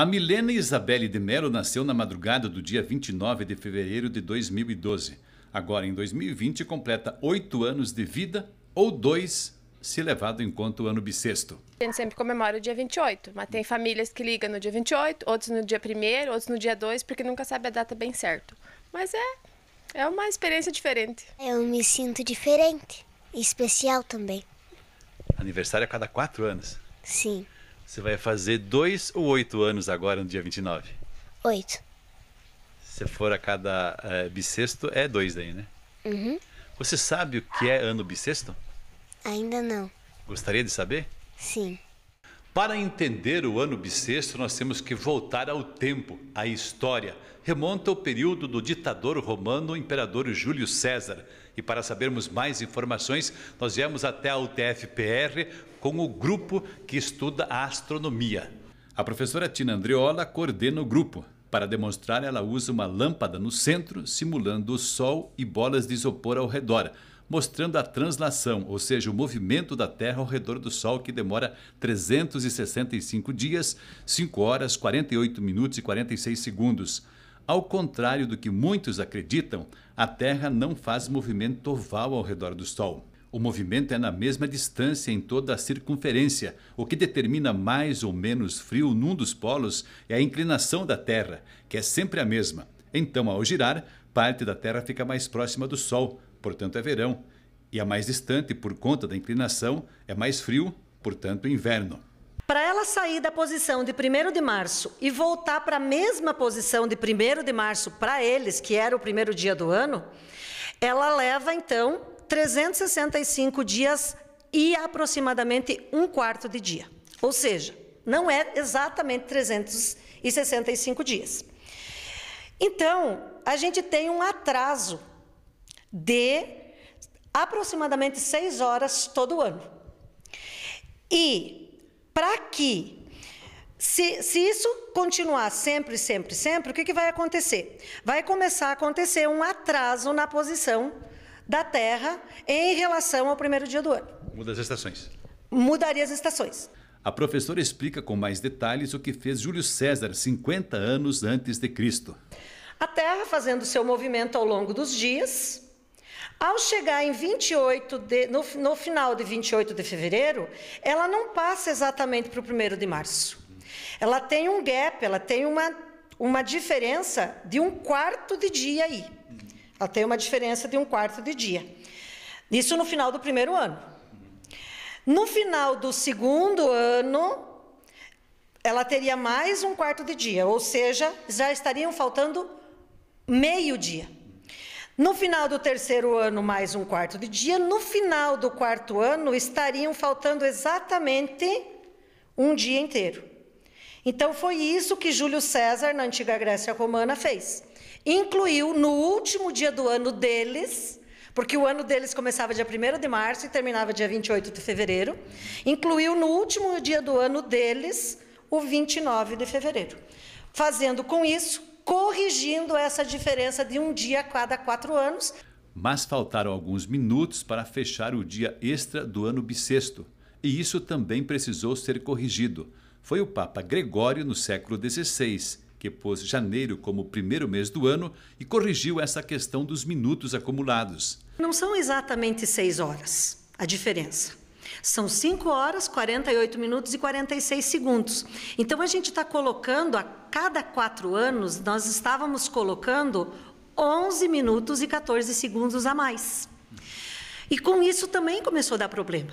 A Milena Isabelle de Mello nasceu na madrugada do dia 29 de fevereiro de 2012. Agora, em 2020, completa oito anos de vida ou dois se levado em conta o ano bissexto. A gente sempre comemora o dia 28, mas tem famílias que ligam no dia 28, outros no dia 1 outros no dia 2, porque nunca sabe a data bem certo. Mas é, é uma experiência diferente. Eu me sinto diferente, especial também. Aniversário a cada quatro anos? Sim. Você vai fazer dois ou oito anos agora, no dia 29? Oito. Se for a cada é, bissexto, é dois daí, né? Uhum. Você sabe o que é ano bissexto? Ainda não. Gostaria de saber? Sim. Para entender o ano bissexto, nós temos que voltar ao tempo, à história. Remonta ao período do ditador romano, o imperador Júlio César. E para sabermos mais informações, nós viemos até a UTFPR com o grupo que estuda a astronomia. A professora Tina Andreola coordena o grupo. Para demonstrar, ela usa uma lâmpada no centro, simulando o Sol e bolas de isopor ao redor mostrando a translação, ou seja, o movimento da Terra ao redor do Sol, que demora 365 dias, 5 horas, 48 minutos e 46 segundos. Ao contrário do que muitos acreditam, a Terra não faz movimento oval ao redor do Sol. O movimento é na mesma distância em toda a circunferência. O que determina mais ou menos frio num dos polos é a inclinação da Terra, que é sempre a mesma. Então, ao girar, parte da Terra fica mais próxima do Sol, portanto é verão, e a é mais distante, por conta da inclinação, é mais frio, portanto é inverno. Para ela sair da posição de 1 de março e voltar para a mesma posição de 1 de março para eles, que era o primeiro dia do ano, ela leva então 365 dias e aproximadamente um quarto de dia. Ou seja, não é exatamente 365 dias. Então, a gente tem um atraso de aproximadamente seis horas todo ano. E para que se, se, isso continuar sempre, sempre, sempre, o que, que vai acontecer? Vai começar a acontecer um atraso na posição da Terra em relação ao primeiro dia do ano. Muda as estações. Mudaria as estações. A professora explica com mais detalhes o que fez Júlio César 50 anos antes de Cristo. A Terra fazendo seu movimento ao longo dos dias, ao chegar em 28 de, no, no final de 28 de fevereiro, ela não passa exatamente para o 1 de março. Ela tem um gap, ela tem uma, uma diferença de um quarto de dia aí. Ela tem uma diferença de um quarto de dia. Isso no final do primeiro ano. No final do segundo ano, ela teria mais um quarto de dia, ou seja, já estariam faltando meio dia. No final do terceiro ano, mais um quarto de dia. No final do quarto ano, estariam faltando exatamente um dia inteiro. Então, foi isso que Júlio César, na antiga Grécia Romana, fez. Incluiu no último dia do ano deles, porque o ano deles começava dia 1 de março e terminava dia 28 de fevereiro, incluiu no último dia do ano deles o 29 de fevereiro. Fazendo com isso corrigindo essa diferença de um dia a cada quatro anos. Mas faltaram alguns minutos para fechar o dia extra do ano bissexto, e isso também precisou ser corrigido. Foi o Papa Gregório no século XVI que pôs janeiro como o primeiro mês do ano e corrigiu essa questão dos minutos acumulados. Não são exatamente seis horas a diferença. São 5 horas, 48 minutos e 46 segundos. Então, a gente está colocando, a cada quatro anos, nós estávamos colocando 11 minutos e 14 segundos a mais. E com isso também começou a dar problema.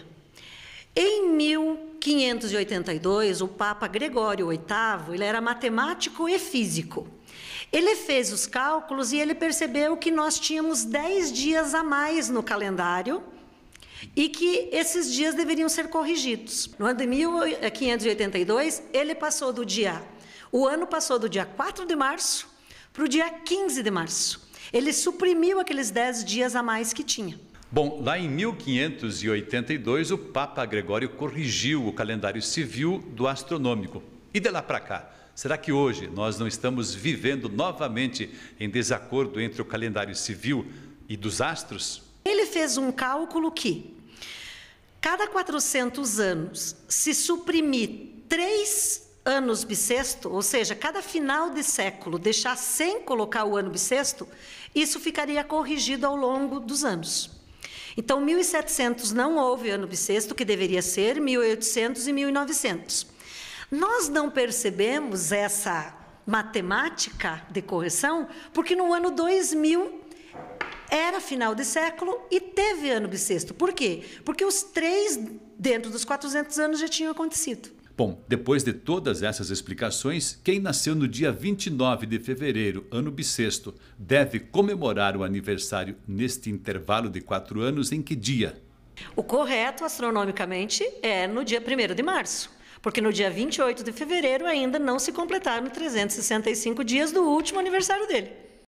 Em 1582, o Papa Gregório VIII, ele era matemático e físico. Ele fez os cálculos e ele percebeu que nós tínhamos 10 dias a mais no calendário e que esses dias deveriam ser corrigidos. No ano de 1582, ele passou do dia. O ano passou do dia 4 de março para o dia 15 de março. Ele suprimiu aqueles 10 dias a mais que tinha. Bom, lá em 1582, o Papa Gregório corrigiu o calendário civil do astronômico. E de lá para cá, será que hoje nós não estamos vivendo novamente em desacordo entre o calendário civil e dos astros? fez um cálculo que, cada 400 anos, se suprimir três anos bissexto, ou seja, cada final de século deixar sem colocar o ano bissexto, isso ficaria corrigido ao longo dos anos. Então, 1700 não houve ano bissexto, que deveria ser 1800 e 1900. Nós não percebemos essa matemática de correção, porque no ano 2000 era final de século e teve ano bissexto. Por quê? Porque os três, dentro dos 400 anos, já tinham acontecido. Bom, depois de todas essas explicações, quem nasceu no dia 29 de fevereiro, ano bissexto, deve comemorar o aniversário neste intervalo de quatro anos em que dia? O correto, astronomicamente, é no dia 1 de março porque no dia 28 de fevereiro ainda não se completaram 365 dias do último aniversário dele.